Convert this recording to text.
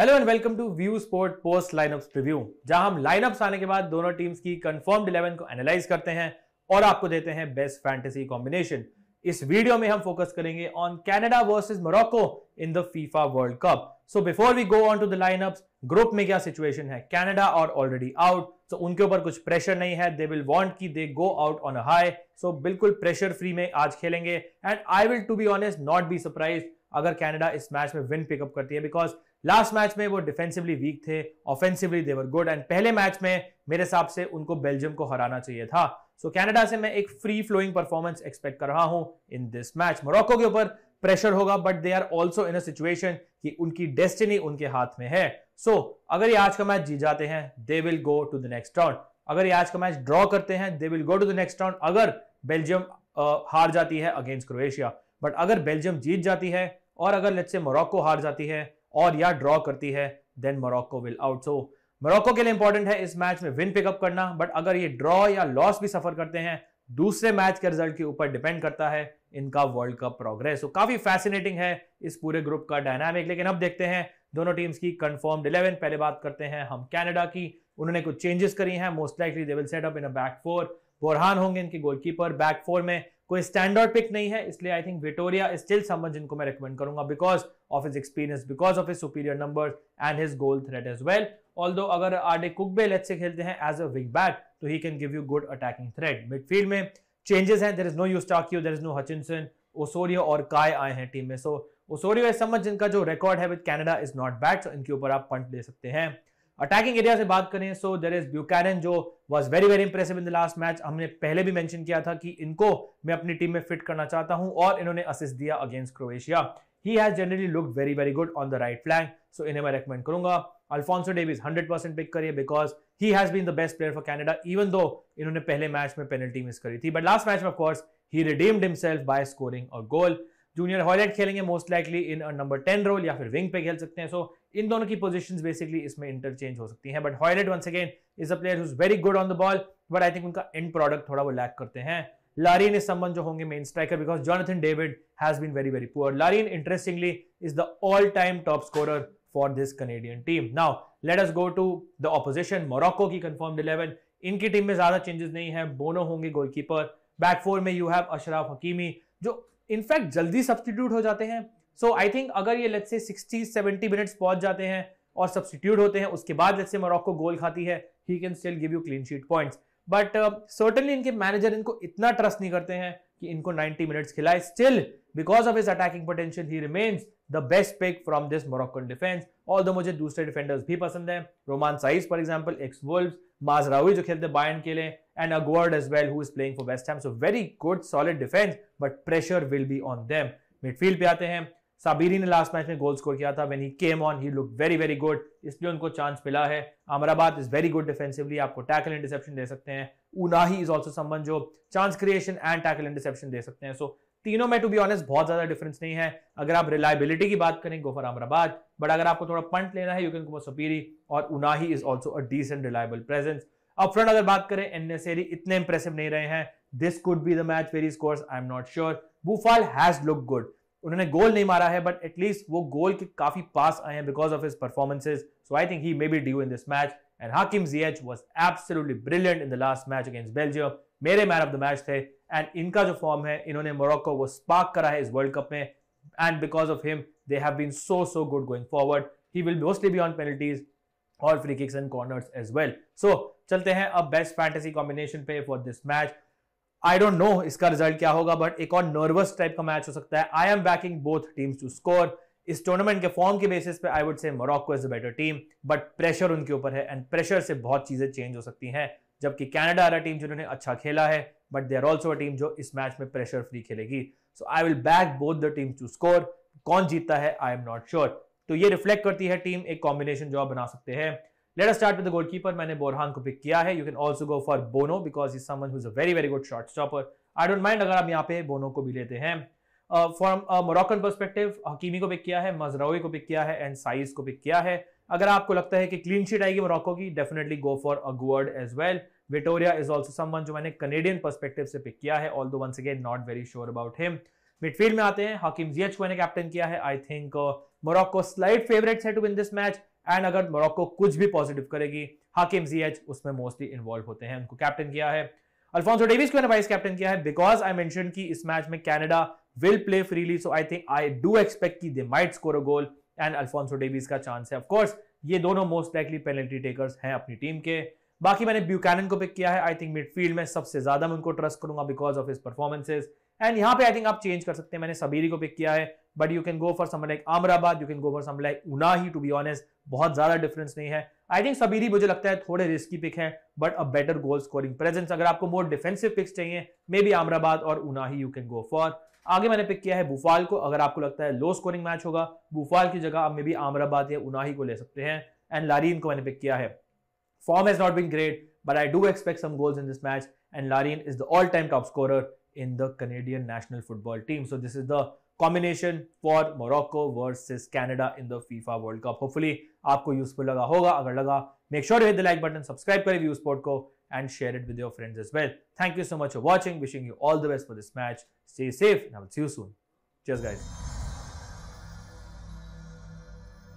hello and welcome to view sport post lineups preview जहां हम line-ups आने के बाद दोनों टीम्स की कंफर्म्ड इलेवन को एनालाइज करते हैं और आपको देते हैं बेस्ट फैंटेसी कॉम्बिनेशन इस वीडियो में हम फोकस करेंगे on Canada versus Morocco in the FIFA world Cup so before we go on to the lineups group में क्या सिचुएशन है कनाडा और ऑलरेडी आउट सो उनके ऊपर कुछ प्रेशर नहीं है दे विल वांट की they go out on high so बिल्कुल प्रेशर फ्री में आज खेलेंगे and I will to be honest not be surprise अगर कनाडा इस मैच में विन पिकअप करती है बिकॉज लास्ट मैच में वो डिफेंसिवली वीक थे ऑफेंसिवली देवर गुड एंड पहले मैच में मेरे हिसाब से उनको बेल्जियम को हराना चाहिए था सो so, कैनेडा से मैं एक फ्री फ्लोइंग परफॉर्मेंस एक्सपेक्ट कर रहा हूं इन दिस मैच मोरक्को के ऊपर प्रेशर होगा but they are also in situation कि उनकी डेस्टिनी उनके हाथ में है सो so, अगर ये आज का मैच जीत जाते हैं they will go to the next round अगर ये आज का मैच ड्रॉ करते हैं they will go to the next round अगर बेल्जियम हार जाती है अगेंस्ट क्रोएशिया बट अगर बेल्जियम जीत जाती है और अगर लेट्स से मोरक्को हार जाती है और या ड्रॉ करती है then Morocco will out so Morocco के लिए इंपॉर्टेंट है इस मैच में विन पिकअप करना बट अगर ये ड्रॉ या लॉस भी सफर करते हैं दूसरे मैच के रिजल्ट के ऊपर डिपेंड करता है इनका वर्ल्ड कप प्रोग्रेस तो काफी फैसिनेटिंग है इस पूरे ग्रुप का डायनामिक लेकिन अब देखते हैं दोनों टीम्स की कंफर्म्ड इलेवन पहले बात करते हैं हम कनाडा की उन्होंने कुछ चेंजेस करी हैं most likely they will set up in a back four Borjan होंगे इनके गोलकीपर बैक फोर में कोई स्टैंड आउट पिक नहीं है इसलिए आई थिंक विटोरिया स्टिल समझ जिनको मैं रिकमेंड करूंगा because of his experience because of his superior number and his goal threat as well all दो अगर आरडे कुकबे लेट से खेलते हैं एज अ विग बैक तो he can give you good attacking threat midfield में चेंजेस हैं there is no Eustaquio there is no Hutchinson Osorio और Kaye आए हैं टीम में सो ओसोरियो एज समझ जिनका जो रिकॉर्ड है with Canada is not bad so इनके ऊपर आप पंट ले सकते हैं अटैकिंग एरिया से बात करें सो देर इज ब्यूकैरन जो was very very impressive in the last match हमने पहले भी मैंशन किया था कि इनको मैं अपनी टीम में फिट करना चाहता हूं और इन्होंने असिस्ट दिया against Croatia he has generally look very very good on the right flank so इन्हें मैं रेकमेंड करूंगा अल्फॉन्सो डेविस 100 परसेंट पिक करिए because he has been the best player for Canada even though इन्होंने पहले match में penalty miss करी थी but last match में of course he redeemed himself by scoring और गोल जूनियर हॉयलेट खेलेंगे most likely in number ten role या फिर विंग पे खेल सकते हैं सो so, इन दोनों की पोजिशन बेसिकली इसमें इंटरचेंज हो सकती है but Hoilett once again is a player is very good on the ball but I think उनका एंड प्रोडक्ट थोड़ा वो लैक करते हैं लारीन इस संबंध जो होंगे main striker because Jonathan David has been very very poor Larin interestingly is the all time top scorer for this Canadian team now let us go to the opposition Morocco की confirmed eleven इनकी team में ज्यादा changes नहीं है Bono होंगे goalkeeper back four में you have Achraf Hakimi जो in fact जल्दी सब्सटीट्यूट हो जाते हैं सो आई थिंक अगर ये लेट्स से 60 70 मिनट्स पहुंच जाते हैं और सब्सटीट्यूट होते हैं उसके बाद लेट्स से मोरक्को गोल खाती है he can still give you clean sheet points but certainly इनके मैनेजर इनको इतना ट्रस्ट नहीं करते हैं कि इनको 90 मिनट्स खिलाए still because of his attacking potential he remains the best pick from this Moroccan defence although मुझे दूसरे डिफेंडर्स भी पसंद है रोमान साइज फॉर एग्जांपल एक्स माज माजरावी जो खेलते बायन के लिए and Aguerd as well who is playing for West Ham so very good solid defence but pressure will be on them midfield पे आते हैं साबिरी ने लास्ट मैच में गोल स्कोर किया था when he came on he look very very good इसलिए उनको chance मिला है Amrabat is very good defensively आपको टैकल इंटरसेप्शन दे सकते हैं उनाही इज ऑल्सो संबंध जो chance creation and tackle interception दे सकते हैं सो तीनों में टू बी ऑनेस्ट बहुत ज्यादा डिफरेंस नहीं है अगर आप रिलायबिलिटी की बात करें गोफर अमराबाद बट अगर आपको थोड़ा पंट लेना है यू कैन गो सुपीरी और Ounahi is also a decent reliable presence अब फ्रंट अगर बात करें एननेसेरी e इतने इंप्रेसिव नहीं रहे हैं this could be the match very scores I am not sure Boufal has look good उन्होंने गोल नहीं मारा है बट एटलीस्ट वो गोल के काफी पास आए हैं because of his performances so I think he may be due in this match and Hakim Ziyech was absolutely brilliant in the last match against Belgium मेरे मैन ऑफ द मैच थे and इनका जो form है इन्होंने Morocco वो spark करा है इस वर्ल्ड कप में and because of him they have been so so good going forward he will mostly be on penalties और free kicks and corners as well so चलते हैं अब बेस्ट फैंटेसी कॉम्बिनेशन पे for this match I don't know इसका result क्या होगा but एक और नर्वस टाइप का मैच हो सकता है I am backing both teams to score इस टूर्नामेंट के फॉर्म के बेसिस पे I would say Morocco is a better team but pressure उनके ऊपर है एंड प्रेशर से बहुत चीजें चेंज हो सकती हैं जबकि कैनेडा आरा टीम जिन्होंने अच्छा खेला है but they are also team जो इस मैच में प्रेशर फ्री खेलेगी so I will back both the team to score कौन जीतता है आई एम नॉट श्योर तो ये रिफ्लेक्ट करती है टीम एक कॉम्बिनेशन जो आप बना सकते हैं let us start with the goalkeeper मैंने बोरहान को पिक किया है you can also go for Bono because is someone is a very very good shot stopper I don't mind अगर आप यहाँ पे बोनो को भी लेते हैं फ्रॉम मोरक्कन परस्पेक्टिव हकीमी को पिक किया है मजरावी को पिक किया है एंड साइज को पिक किया है अगर आपको लगता है कि क्लीन शीट आएगी मोरक्को की definitely go for Aguerd as well Vitoria is also someone जो मैंने कनेडियन परस्पेक्टिव से पिक किया है although once again not very sure about him midfield में आते हैं हकीम जीएच को मैंने कैप्टन किया है I think Morocco slight favourites है to win this match and अगर मोरक्को कुछ भी पॉजिटिव करेगी हाकिम जी एच उसमें मोस्टली इन्वॉल्व होते हैं उनको कैप्टन किया है अल्फोंसो डेविस को वाइस कैप्टन किया है बिकॉज आई मेंशन की इस मैच में Canada will play freely so I think I do expect की they might score a goal and Alphonso Davies का चांस है ऑफकोर्स ये दोनों मोस्ट लाइकली पेनल्टी टेकर्स हैं अपनी टीम के बाकी मैंने ब्यूकैनन को पिक किया है आई थिंक मिडफील्ड में सबसे ज्यादा मैं उनको ट्रस्ट करूंगा because of his performances and यहाँ पे आई थिंक आप चेंज कर सकते हैं मैंने सबीरी को पिक किया है but you can go for someone like Amrabat you can go for someone like Ounahi to be honest बहुत ज्यादा डिफरेंस नहीं है आई थिंक सबीरी मुझे लगता है थोड़े रिस्की पिक है but a better goal scoring presence अगर आपको मोर डिफेंसिव पिक्स चाहिए मे बी अमराबाद और Ounahi you can go for आगे मैंने पिक किया है बुफाल को अगर आपको लगता है लो स्कोरिंग मैच होगा बुफाल की जगह आप मे बी अमराबाद या उना ही को ले सकते हैं एंड लारीन को मैंने पिक किया है form has not been great but I do expect some goals in this match and Larin is the all time top scorer in the Canadian national football team so this is the combination for Morocco versus Canada in the FIFA world cup hopefully आपको useful लगा होगा अगर लगा make sure hit the like button subscribe करें View Sport को and share it with your friends as well thank you so much for watching wishing you all the best for this match stay safe see you soon चेस guys